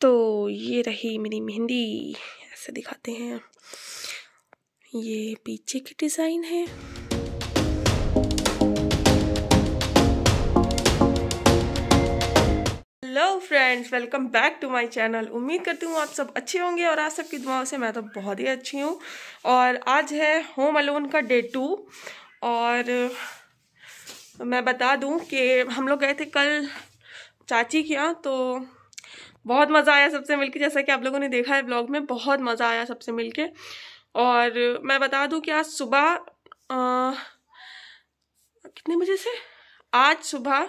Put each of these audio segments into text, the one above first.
तो ये रही मेरी मेहंदी ऐसे दिखाते हैं ये पीछे की डिज़ाइन है hello friends welcome back to my channel उम्मीद करती हूँ आप सब अच्छे होंगे और आप सबकी दुआओं से मैं तो बहुत ही अच्छी हूँ और आज है होम अलोन का डे टू और मैं बता दूँ कि हम लोग गए थे कल चाची के यहाँ तो बहुत मज़ा आया सबसे मिलके जैसा कि आप लोगों ने देखा है ब्लॉग में बहुत मज़ा आया सबसे मिलके और मैं बता दूं कि आज सुबह आ, कितने बजे से आज सुबह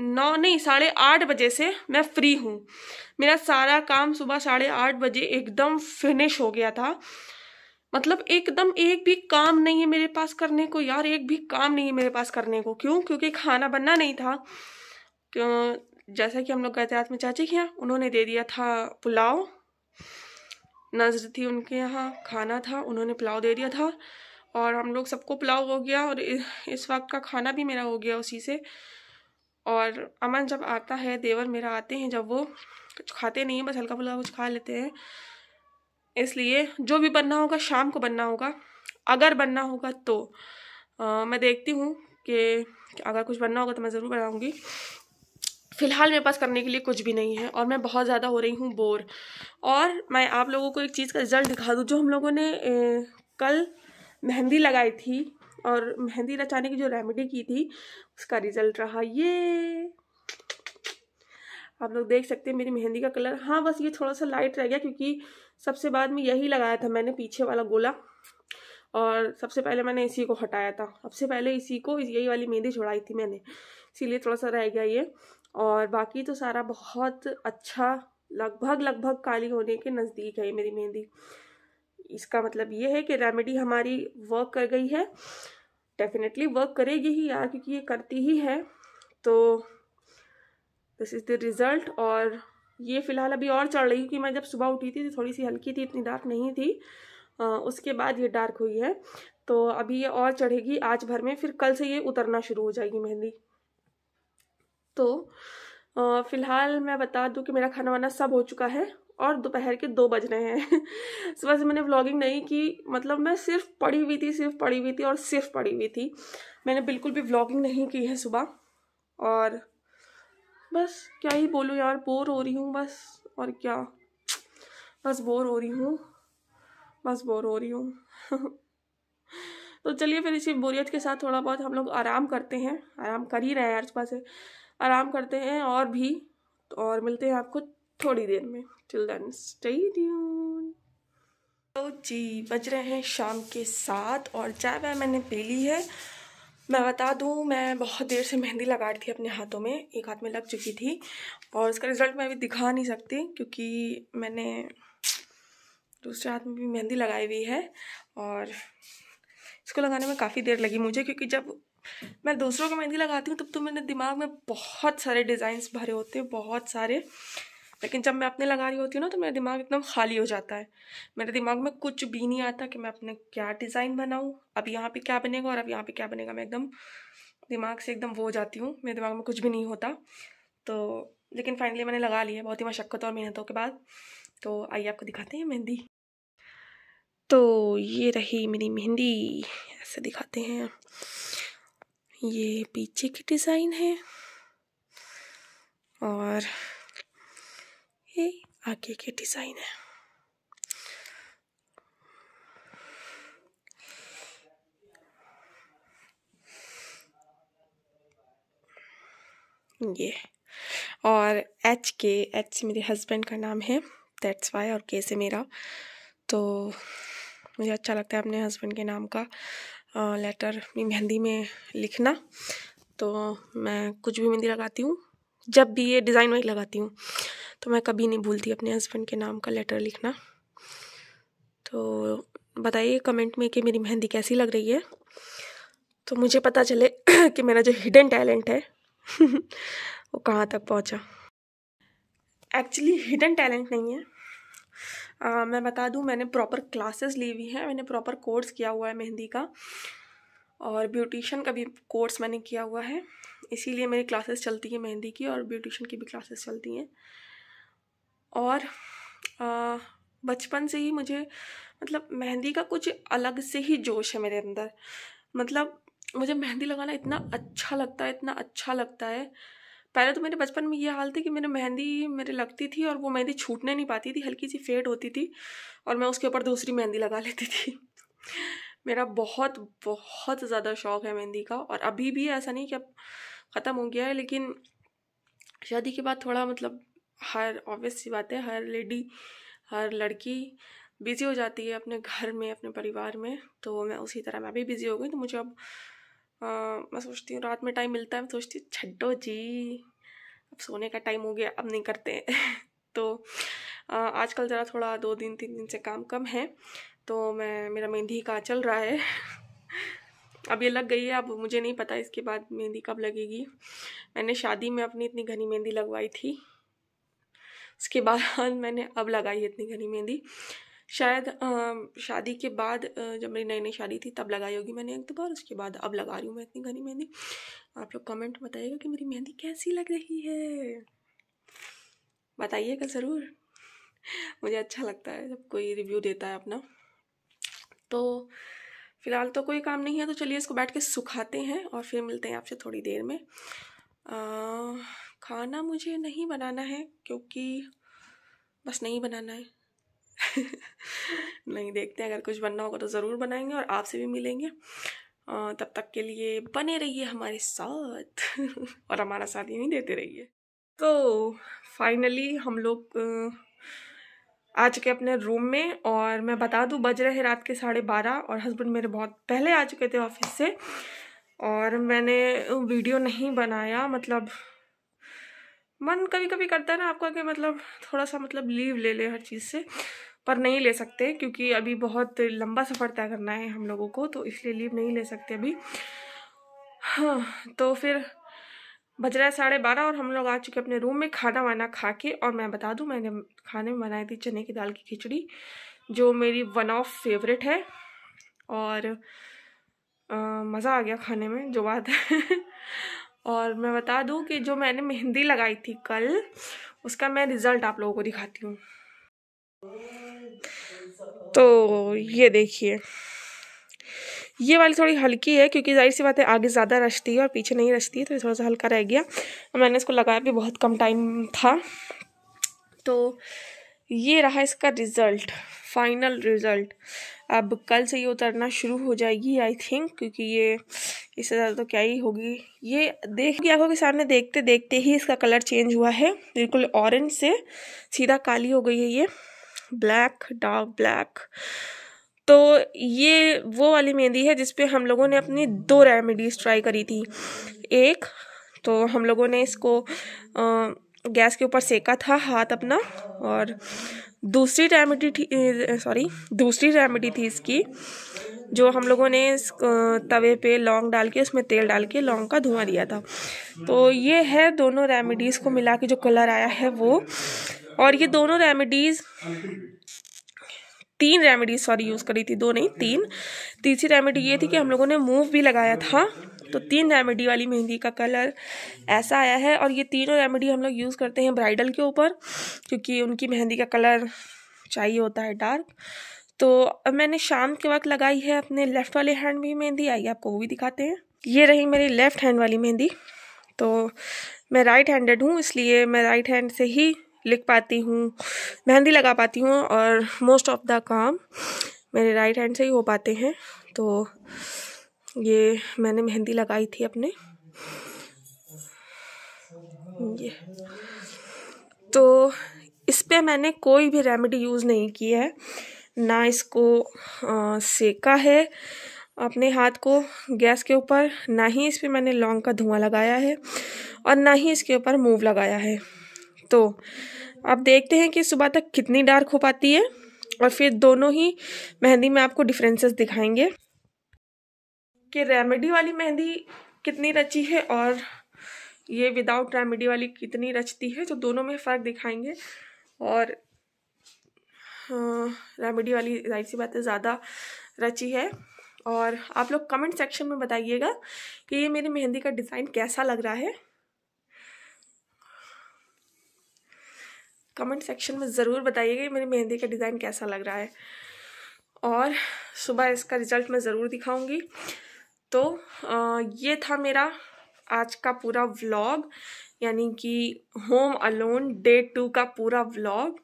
नौ नहीं साढ़े आठ बजे से मैं फ्री हूँ मेरा सारा काम सुबह साढ़े आठ बजे एकदम फिनिश हो गया था मतलब एकदम एक भी काम नहीं है मेरे पास करने को यार एक भी काम नहीं है मेरे पास करने को क्यों क्योंकि खाना बनना नहीं था जैसा कि हम लोग कहते हैं में चाची के यहाँ उन्होंने दे दिया था पुलाव नजर थी उनके यहाँ खाना था उन्होंने पुलाव दे दिया था और हम लोग सबको पुलाव हो गया और इस वक्त का खाना भी मेरा हो गया उसी से और अमन जब आता है देवर मेरा आते हैं जब वो कुछ खाते नहीं हैं बस हल्का फुल्का कुछ खा लेते हैं इसलिए जो भी बनना होगा शाम को बनना होगा अगर बनना होगा तो आ, मैं देखती हूँ कि अगर कुछ बनना होगा तो मैं ज़रूर बनाऊँगी फ़िलहाल मेरे पास करने के लिए कुछ भी नहीं है और मैं बहुत ज़्यादा हो रही हूँ बोर और मैं आप लोगों को एक चीज़ का रिज़ल्ट दिखा दूँ जो हम लोगों ने ए, कल मेहंदी लगाई थी और मेहंदी रचाने की जो रेमेडी की थी उसका रिज़ल्ट रहा ये आप लोग देख सकते हैं मेरी मेहंदी का कलर हाँ बस ये थोड़ा सा लाइट रह गया क्योंकि सबसे बाद में यही लगाया था मैंने पीछे वाला गोला और सबसे पहले मैंने इसी को हटाया था सबसे पहले इसी को यही वाली मेहंदी छुड़ाई थी मैंने इसीलिए थोड़ा सा रह गया ये और बाकी तो सारा बहुत अच्छा लगभग लगभग काली होने के नज़दीक है मेरी मेहंदी इसका मतलब ये है कि रेमेडी हमारी वर्क कर गई है डेफिनेटली वर्क करेगी ही यार क्योंकि ये करती ही है तो दिस इज़ द रिज़ल्ट और ये फ़िलहाल अभी और चढ़ रही क्योंकि मैं जब सुबह उठी थी तो थोड़ी सी हल्की थी इतनी डार्क नहीं थी आ, उसके बाद ये डार्क हुई है तो अभी ये और चढ़ेगी आज भर में फिर कल से ये उतरना शुरू हो जाएगी मेहंदी तो फ़िलहाल मैं बता दूं कि मेरा खाना वाना सब हो चुका है और दोपहर के दो बज रहे हैं सुबह से मैंने व्लॉगिंग नहीं की मतलब मैं सिर्फ पढ़ी हुई थी सिर्फ पढ़ी हुई थी और सिर्फ पढ़ी हुई थी मैंने बिल्कुल भी व्लॉगिंग नहीं की है सुबह और बस क्या ही बोलूँ यार बोर हो रही हूँ बस और क्या बस बोर हो रही हूँ बस बोर हो रही हूँ तो चलिए फिर इसी बोरियत के साथ थोड़ा बहुत हम लोग आराम करते हैं आराम कर ही रहे हैं यार सुबह से आराम करते हैं और भी तो और मिलते हैं आपको थोड़ी देर में टिल देन स्टे ट्यून तो जी बज रहे हैं शाम के साथ और चाय वाय मैंने पी ली है मैं बता दूं मैं बहुत देर से मेहंदी लगा रही थी अपने हाथों में एक हाथ में लग चुकी थी और उसका रिज़ल्ट मैं अभी दिखा नहीं सकती क्योंकि मैंने दूसरे हाथ में भी मेहंदी लगाई हुई है और इसको लगाने में काफ़ी देर लगी मुझे क्योंकि जब मैं दूसरों को मेहंदी लगाती हूँ तब तो मेरे दिमाग में बहुत सारे डिज़ाइंस भरे होते हैं बहुत सारे लेकिन जब मैं अपने लगा रही होती हूँ ना तो मेरा दिमाग एकदम खाली हो जाता है मेरे दिमाग में कुछ भी नहीं आता कि मैं अपने क्या डिज़ाइन बनाऊँ अब यहाँ पे क्या बनेगा और अब यहाँ पे क्या बनेगा मैं एकदम दिमाग से एकदम वो जाती हूँ मेरे दिमाग में कुछ भी नहीं होता तो लेकिन फाइनली मैंने लगा लिया बहुत ही मशक्क़त और मेहनतों के बाद तो आइए आपको दिखाते हैं मेहंदी तो ये रही मेरी मेहंदी ऐसे दिखाते हैं ये पीछे की डिज़ाइन है और ये आगे की डिज़ाइन है ये और एच के एच से मेरे हस्बैंड का नाम है दैट्स वाई और के से मेरा तो मुझे अच्छा लगता है अपने हस्बैंड के नाम का लेटर अपनी मेहंदी में लिखना तो मैं कुछ भी मेहंदी लगाती हूँ जब भी ये डिज़ाइन वही लगाती हूँ तो मैं कभी नहीं भूलती अपने हस्बैंड के नाम का लेटर लिखना तो बताइए कमेंट में कि मेरी मेहंदी कैसी लग रही है तो मुझे पता चले कि मेरा जो हिडन टैलेंट है वो कहाँ तक पहुँचा एक्चुअली हिडन टैलेंट नहीं है आ, मैं बता दूँ मैंने प्रॉपर क्लासेस ली हुई हैं मैंने प्रॉपर कोर्स किया हुआ है मेहंदी का और ब्यूटिशन का भी कोर्स मैंने किया हुआ है इसीलिए मेरी क्लासेस चलती हैं मेहंदी की और ब्यूटिशन की भी क्लासेस चलती हैं और बचपन से ही मुझे मतलब मेहंदी का कुछ अलग से ही जोश है मेरे अंदर मतलब मुझे मेहंदी लगाना इतना अच्छा लगता है इतना अच्छा लगता है पहले तो मेरे बचपन में ये हाल थी कि मेरे मेहंदी मेरे लगती थी और वो मेहंदी छूटने नहीं पाती थी हल्की सी फेड होती थी और मैं उसके ऊपर दूसरी मेहंदी लगा लेती थी मेरा बहुत बहुत ज़्यादा शौक़ है मेहंदी का और अभी भी ऐसा नहीं कि अब ख़त्म हो गया है लेकिन शादी के बाद थोड़ा मतलब हर ऑब्वियस सी बात है हर लेडी हर लड़की बिज़ी हो जाती है अपने घर में अपने परिवार में तो मैं उसी तरह मैं भी बिज़ी हो गई तो मुझे अब हाँ, मैं सोचती हूँ रात में टाइम मिलता है मैं सोचती हूँ छड्डो जी अब सोने का टाइम हो गया अब नहीं करते तो आजकल ज़रा थोड़ा दो दिन तीन दिन से काम कम है तो मैं मेरा मेहंदी का चल रहा है अब ये लग गई है अब मुझे नहीं पता इसके बाद मेहंदी कब लगेगी मैंने शादी में अपनी इतनी घनी मेहंदी लगवाई थी उसके बाद मैंने अब लगाई इतनी घनी मेहंदी शायद शादी के बाद जब मेरी नई नई शादी थी तब लगाई होगी मैंने एक दो बार उसके बाद अब लगा रही हूँ मैं इतनी घनी मेहंदी आप लोग कमेंट बताइएगा कि मेरी मेहंदी कैसी लग रही है बताइएगा ज़रूर मुझे अच्छा लगता है जब कोई रिव्यू देता है अपना तो फ़िलहाल तो कोई काम नहीं है तो चलिए इसको बैठ के सुखाते हैं और फिर मिलते हैं आपसे थोड़ी देर में आ, खाना मुझे नहीं बनाना है क्योंकि बस नहीं बनाना है नहीं देखते हैं अगर कुछ बनना होगा तो ज़रूर बनाएंगे और आपसे भी मिलेंगे तब तक के लिए बने रहिए हमारे साथ और हमारा साथ ही नहीं देते रहिए तो फाइनली हम लोग आ चुके अपने रूम में और मैं बता दूँ बज रहे रात के साढ़े बारह और हस्बैंड मेरे बहुत पहले आ चुके थे ऑफिस से और मैंने वीडियो नहीं बनाया मतलब मन कभी कभी करता है ना आपका कि मतलब थोड़ा सा मतलब लीव ले ले हर चीज़ से पर नहीं ले सकते क्योंकि अभी बहुत लंबा सफ़र तय करना है हम लोगों को तो इसलिए लीव नहीं ले सकते अभी हाँ तो फिर बज रहा है साढ़े बारह और हम लोग आ चुके अपने रूम में खाना वाना खा के और मैं बता दूँ मैंने खाने में बनाई थी चने की दाल की खिचड़ी जो मेरी वन ऑफ फेवरेट है और मज़ा आ गया खाने में जो बात है और मैं बता दूं कि जो मैंने मेहंदी लगाई थी कल उसका मैं रिज़ल्ट आप लोगों को दिखाती हूँ तो ये देखिए ये वाली थोड़ी हल्की है क्योंकि जाहिर सी बात है आगे ज़्यादा रचती है और पीछे नहीं रचती है तो ये थोड़ा सा हल्का रह गया मैंने इसको लगाया भी बहुत कम टाइम था तो ये रहा इसका रिज़ल्ट फाइनल रिज़ल्ट अब कल से ये उतरना शुरू हो जाएगी आई थिंक क्योंकि ये इससे ज़्यादा तो क्या ही होगी ये देख की आंखों के सामने देखते देखते ही इसका कलर चेंज हुआ है बिल्कुल ऑरेंज से सीधा काली हो गई है ये ब्लैक डार्क ब्लैक तो ये वो वाली मेहंदी है जिसपे हम लोगों ने अपनी दो रेमेडीज़ ट्राई करी थी एक तो हम लोगों ने इसको आ, गैस के ऊपर सेका था हाथ अपना और दूसरी रेमेडी थी सॉरी दूसरी रेमेडी थी इसकी जो हम लोगों ने तवे पे लौंग डाल के उसमें तेल डाल के लौंग का धुआं दिया था तो ये है दोनों रेमेडीज़ को मिला के जो कलर आया है वो और ये दोनों रेमेडीज़ तीन रेमेडी सॉरी यूज़ करी थी दो नहीं तीन तीसरी रेमेडी ये थी कि हम लोगों ने मूव भी लगाया था तो तीन रेमेडी वाली मेहंदी का कलर ऐसा आया है और ये तीनों रेमेडी हम लोग यूज़ करते हैं ब्राइडल के ऊपर क्योंकि उनकी मेहंदी का कलर चाहिए होता है डार्क तो अब मैंने शाम के वक्त लगाई है अपने लेफ़्ट वाले हैंड में मेहंदी आइए आपको वो भी दिखाते हैं ये रही मेरी लेफ़्ट हैंड वाली मेहंदी तो मैं राइट हैंडेड हूँ इसलिए मैं राइट हैंड से ही लिख पाती हूँ मेहंदी लगा पाती हूँ और मोस्ट ऑफ द काम मेरे राइट हैंड से ही हो पाते हैं तो ये मैंने मेहंदी लगाई थी अपने ये तो इस पर मैंने कोई भी रेमेडी यूज़ नहीं की है ना इसको सेका है अपने हाथ को गैस के ऊपर ना ही इस पर मैंने लौंग का धुआं लगाया है और ना ही इसके ऊपर मूव लगाया है तो अब देखते हैं कि सुबह तक कितनी डार्क हो पाती है और फिर दोनों ही मेहंदी में आपको डिफरेंसेस दिखाएंगे कि रेमेडी वाली मेहंदी कितनी रची है और ये विदाउट रेमेडी वाली कितनी रचती है तो दोनों में फ़र्क दिखाएंगे और रेमेडी हाँ, वाली जाहिर सी बात है ज़्यादा रची है और आप लोग कमेंट सेक्शन में बताइएगा कि ये मेरी मेहंदी का डिज़ाइन कैसा लग रहा है कमेंट सेक्शन में ज़रूर बताइएगा मेरी मेहंदी का डिज़ाइन कैसा लग रहा है और सुबह इसका रिज़ल्ट मैं ज़रूर दिखाऊंगी तो आ, ये था मेरा आज का पूरा व्लॉग यानी कि होम अलोन डे टू का पूरा व्लॉग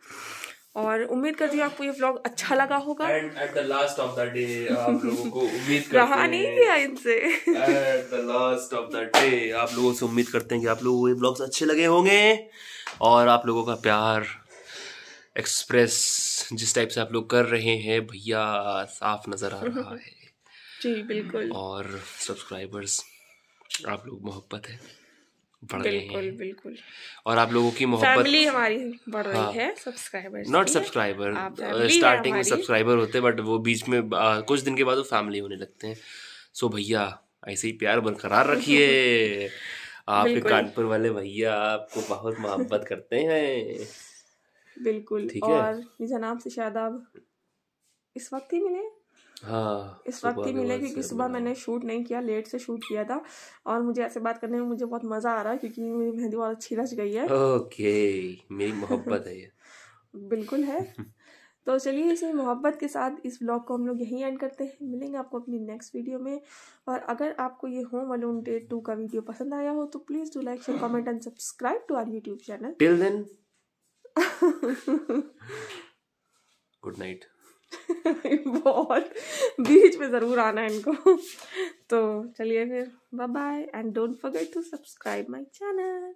और उम्मीद करती हूँ आपको ये व्लॉग अच्छा लगा होगा at the last of the day आप लोगों को उम्मीद रहा नहीं इनसे at the last of the day आप लोगों से उम्मीद करते हैं कि आप लोगों को ये व्लॉग्स अच्छे लगे होंगे और आप लोगों का प्यार एक्सप्रेस जिस टाइप से आप लोग कर रहे हैं भैया साफ नजर आ रहा है जी बिल्कुल और सब्सक्राइबर्स आप लोग मोहब्बत है बढ़ रहे हैं बिल्कुल और आप लोगों की मोहब्बत फैमिली हमारी बढ़ रही हाँ, है सब्सक्राइबर नॉट सब्सक्राइबर स्टार्टिंग में सब्सक्राइबर होते हैं बट वो बीच में uh, कुछ दिन के बाद वो फैमिली होने लगते हैं सो भैया ऐसे ही प्यार बरकरार रखिए आपके कानपुर वाले भैया आपको बहुत मोहब्बत करते हैं बिल्कुल ठीक है और जनाब से शायद आप इस वक्त ही मिले हाँ, इस वक्त ही मिले क्योंकि सुबह मैंने शूट नहीं किया लेट से शूट किया था और मुझे ऐसे बात करने में मुझे बहुत मजा आ रहा है क्योंकि मेरी मेहंदी बहुत अच्छी रच गई है ओके मेरी मोहब्बत है ये बिल्कुल है तो चलिए इसी मोहब्बत के साथ इस ब्लॉग को हम लोग यहीं एंड करते हैं मिलेंगे आपको अपनी नेक्स्ट वीडियो में और अगर आपको ये होम अलोन डे टू का वीडियो पसंद आया हो तो please do like share comment and subscribe to our YouTube channel till then good night बहुत बीच में ज़रूर आना है इनको तो चलिए फिर bye bye and don't forget to subscribe my channel